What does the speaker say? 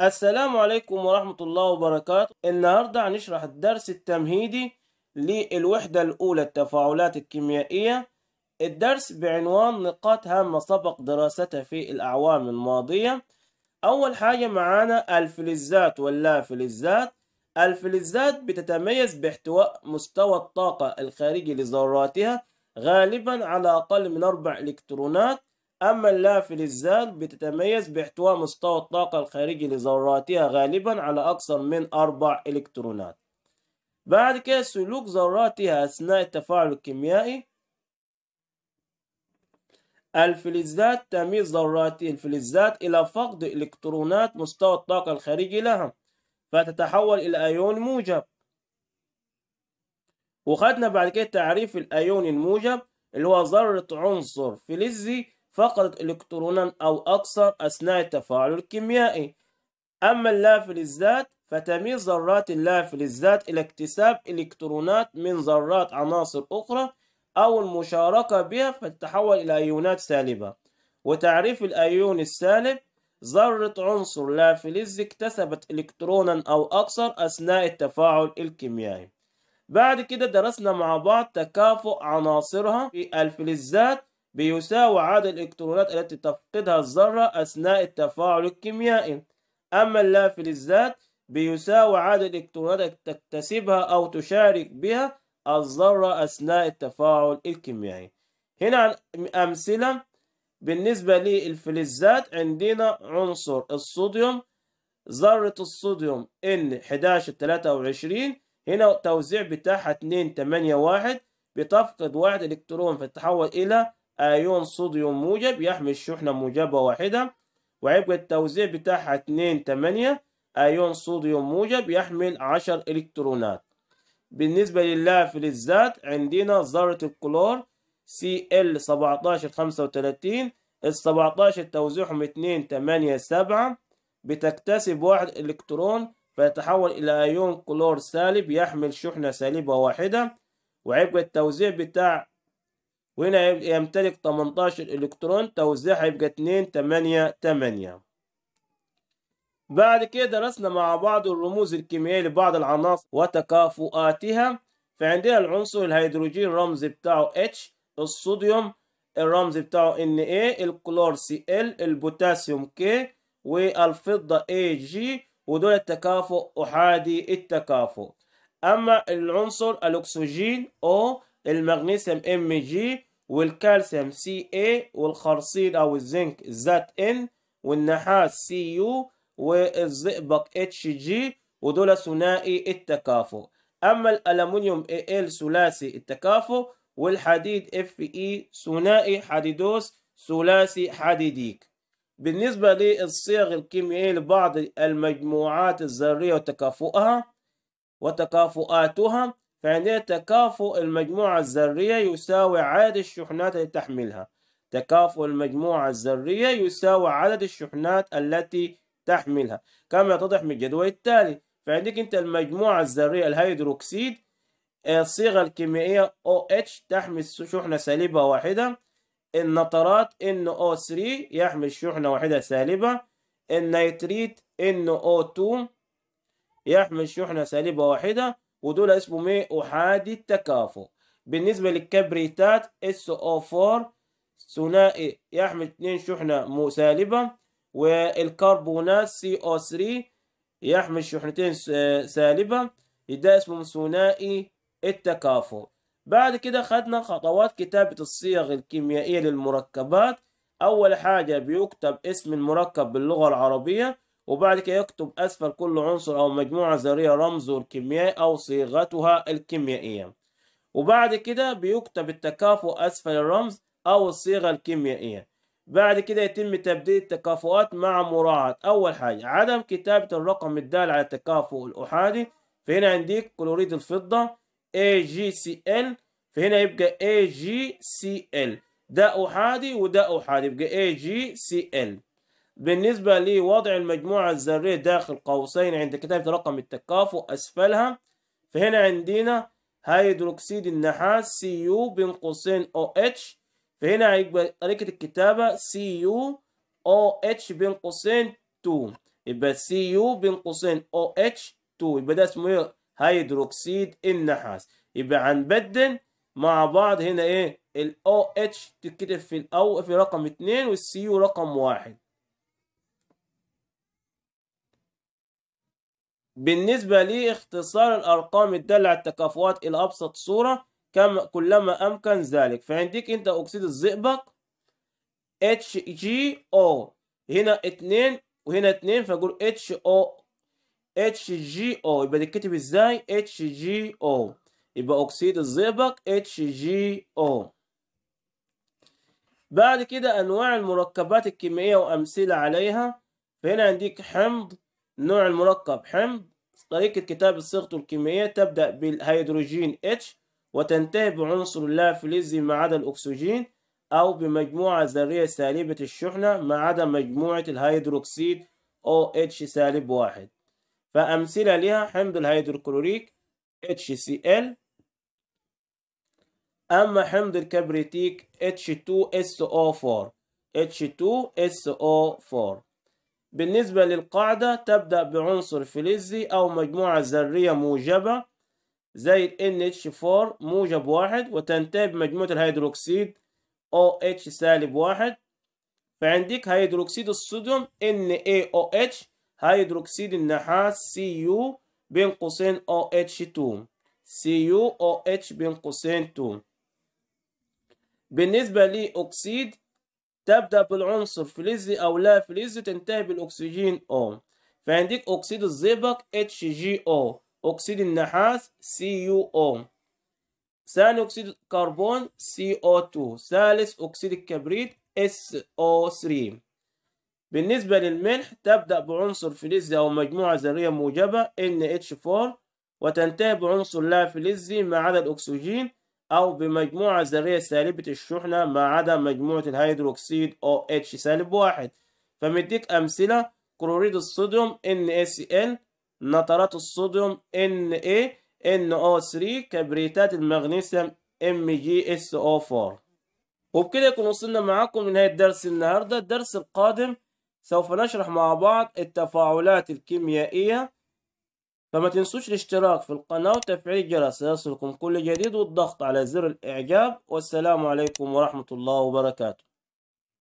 السلام عليكم ورحمة الله وبركاته النهاردة هنشرح الدرس التمهيدي للوحدة الأولى التفاعلات الكيميائية الدرس بعنوان نقاط هامة سبق دراستها في الأعوام الماضية أول حاجة معانا الفلزات واللا فلزات الفلزات بتتميز باحتواء مستوى الطاقة الخارجي لذراتها غالبا على أقل من أربع إلكترونات أما اللافتة الزاد بتتميز باحتواء مستوى الطاقة الخارجي لذراتها غالبا على أكثر من أربع إلكترونات بعد كده سلوك ذراتها أثناء التفاعل الكيميائي الفلزات تميل ذرات الفلزات إلى فقد إلكترونات مستوى الطاقة الخارجي لها فتتحول إلى أيون موجب وخدنا بعد كده تعريف الأيون الموجب اللي هو ذرة عنصر فلزي فقدت إلكترونا أو أكثر أثناء التفاعل الكيميائي أما اللافلزات فتميل ذرات اللافلزات إلى اكتساب إلكترونات من ذرات عناصر أخرى أو المشاركة بها فتتحول إلى أيونات سالبة وتعريف الأيون السالب ذرة عنصر لافلز اكتسبت إلكترونا أو أكثر أثناء التفاعل الكيميائي بعد كده درسنا مع بعض تكافؤ عناصرها في الفلزات بيساوي عدد الإلكترونات التي تفقدها الذرة أثناء التفاعل الكيميائي أما اللافل الذات بيساوي عدد الإلكترونات التي تكتسبها أو تشارك بها الذرة أثناء التفاعل الكيميائي هنا أمثلة بالنسبة للفلزات عندنا عنصر الصوديوم ذرة الصوديوم N 11 23 هنا توزيع بتاعها 2 8 1 بتفقد واحد إلكترون فتتحول إلى ايون صوديوم موجب يحمل شحنة موجبة واحدة وهيبقى التوزيع بتاعها اتنين تمانية ايون صوديوم موجب يحمل عشر الكترونات بالنسبة لله في عندنا ذرة الكلور سي ال سبعتاشر خمسة وتلاتين السبعتاشر توزيعهم اتنين تمانية سبعة بتكتسب واحد الكترون فيتحول الى ايون كلور سالب يحمل شحنة سالبة واحدة وهيبقى التوزيع بتاع وهنا يمتلك 18 إلكترون توزيعها يبقى 2 8 8 بعد كده درسنا مع بعض الرموز الكيميائية لبعض العناصر وتكافؤاتها فعندنا العنصر الهيدروجين الرمز بتاعه H الصوديوم الرمز بتاعه Na الكلور Cl البوتاسيوم K والفضة Ag ودول التكافؤ أحادي التكافؤ أما العنصر الأكسجين O المغنيسيوم Mg والكالسيوم سي اي والخرصيل او الزنك زات ان والنحاس سي يو والزئبق اتش جي ودول ثنائي التكافؤ اما الالومنيوم اي ال ثلاثي التكافؤ والحديد اف اي e ثنائي حديدوس ثلاثي حديديك بالنسبة للصيغ الكيميائية لبعض المجموعات الذرية وتكافؤها وتكافؤاتها فعندنا تكافؤ المجموعة الذرية يساوي عدد الشحنات التي تحملها تكافؤ المجموعة الذرية يساوي عدد الشحنات التي تحملها كما يتضح من الجدول التالي فعندك أنت المجموعة الذرية الهيدروكسيد الصيغة الكيميائية OH تحمل شحنة سالبة واحدة النطرات NO3 يحمل شحنة واحدة سالبة النيتريت NO2 يحمل شحنة سالبة واحدة ودول اسمهم ايه احادي التكافؤ بالنسبة للكبريتات SO4 ثنائي يحمل اثنين شحنة مسالبة والكربونات CO3 يحمل شحنتين سالبة ده اسمه ثنائي التكافؤ بعد كده خدنا خطوات كتابة الصيغ الكيميائية للمركبات أول حاجة بيكتب اسم المركب باللغة العربية وبعد كده يكتب أسفل كل عنصر أو مجموعة ذرية رمزه الكيميائي أو صيغتها الكيميائية وبعد كده بيكتب التكافؤ أسفل الرمز أو الصيغة الكيميائية بعد كده يتم تبديل التكافؤات مع مراعاة أول حاجة عدم كتابة الرقم الدال على التكافؤ الأحادي فهنا عنديك كلوريد الفضة AgCl فهنا يبقى AgCl ده أحادي وده أحادي يبقى AgCl بالنسبة لوضع المجموعة الذرية داخل قوسين عند كتابة رقم التكافؤ أسفلها فهنا عندنا هيدروكسيد النحاس CU بين قوسين OH فهنا هيبقى طريقة الكتابة CU OH بين قوسين 2 يبقى CU بين قوسين OH 2 يبقى ده اسمه ايه هيدروكسيد النحاس يبقى هنبدل مع بعض هنا ايه ال OH تتكتب في الأول في رقم 2 والCU رقم 1 بالنسبة لاختصار الأرقام الدالة على التكافؤات إلى أبسط صورة كما كلما أمكن ذلك فعندك أنت أكسيد الزئبق HGO هنا اتنين وهنا اتنين فأقول HO HGO يبقى تتكتب ازاي HGO يبقى أكسيد الزئبق HGO بعد كده أنواع المركبات الكيميائية وأمثلة عليها فهنا عندك حمض نوع المركب حمض طريقة كتابة صيغته الكيميائية تبدأ بالهيدروجين H وتنتهي بعنصر لا فلزي ما عدا الأكسجين أو بمجموعة ذرية سالبة الشحنة ما عدا مجموعة الهيدروكسيد OH سالب واحد فأمثلة لها حمض الهيدروكلوريك HCl أما حمض الكبريتيك H2SO4 H2SO4 بالنسبة للقاعدة تبدأ بعنصر فلزي أو مجموعة ذرية موجبة زي ال NH4 موجب واحد وتنتهي بمجموعة الهيدروكسيد OH سالب واحد فعندك هيدروكسيد الصوديوم NaOH هيدروكسيد النحاس Cu بين قوسين OH2 CuOH بين قوسين 2 بالنسبة لأكسيد تبدأ بالعنصر فلزي أو لا فلزي تنتهي بالأكسجين او فعندك أكسيد الزئبق HGO أكسيد النحاس CuO ثاني أكسيد الكربون CO2 ثالث أكسيد الكبريت SO3 بالنسبة للملح تبدأ بعنصر فلزي أو مجموعة ذرية موجبة NH4 وتنتهي بعنصر لا فلزي ما عدا الأكسجين أو بمجموعة ذرية سالبة الشحنة ما عدا مجموعة الهيدروكسيد OH سالب واحد فمديك أمثلة كلوريد الصوديوم NaCl نترات الصوديوم Na NO3 كبريتات المغنيسيوم MgSO4 وبكده يكون وصلنا معاكم لنهاية درس النهاردة الدرس القادم سوف نشرح مع بعض التفاعلات الكيميائية فما تنسوش الاشتراك في القناة وتفعيل الجرس ليصلكم كل جديد والضغط على زر الإعجاب والسلام عليكم ورحمة الله وبركاته